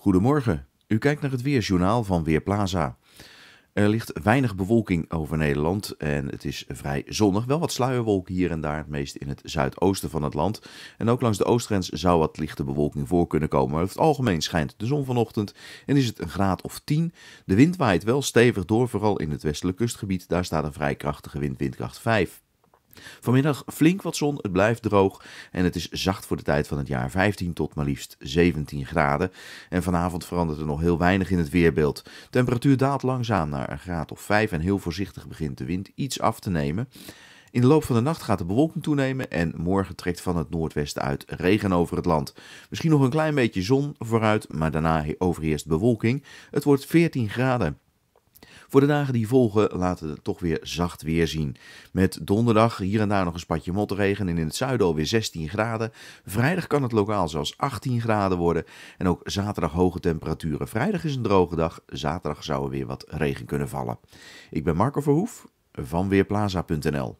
Goedemorgen, u kijkt naar het Weerjournaal van Weerplaza. Er ligt weinig bewolking over Nederland en het is vrij zonnig. Wel wat sluierwolken hier en daar, het meest in het zuidoosten van het land. En ook langs de oostgrens zou wat lichte bewolking voor kunnen komen. Maar over het algemeen schijnt de zon vanochtend en is het een graad of 10. De wind waait wel stevig door, vooral in het westelijk kustgebied. Daar staat een vrij krachtige wind, windkracht 5. Vanmiddag flink wat zon, het blijft droog en het is zacht voor de tijd van het jaar 15 tot maar liefst 17 graden. En vanavond verandert er nog heel weinig in het weerbeeld. temperatuur daalt langzaam naar een graad of 5 en heel voorzichtig begint de wind iets af te nemen. In de loop van de nacht gaat de bewolking toenemen en morgen trekt van het noordwesten uit regen over het land. Misschien nog een klein beetje zon vooruit, maar daarna overheerst bewolking. Het wordt 14 graden. Voor de dagen die volgen laten we toch weer zacht weer zien. Met donderdag hier en daar nog een spatje motregen en in het zuiden alweer 16 graden. Vrijdag kan het lokaal zelfs 18 graden worden en ook zaterdag hoge temperaturen. Vrijdag is een droge dag, zaterdag zou er weer wat regen kunnen vallen. Ik ben Marco Verhoef van Weerplaza.nl.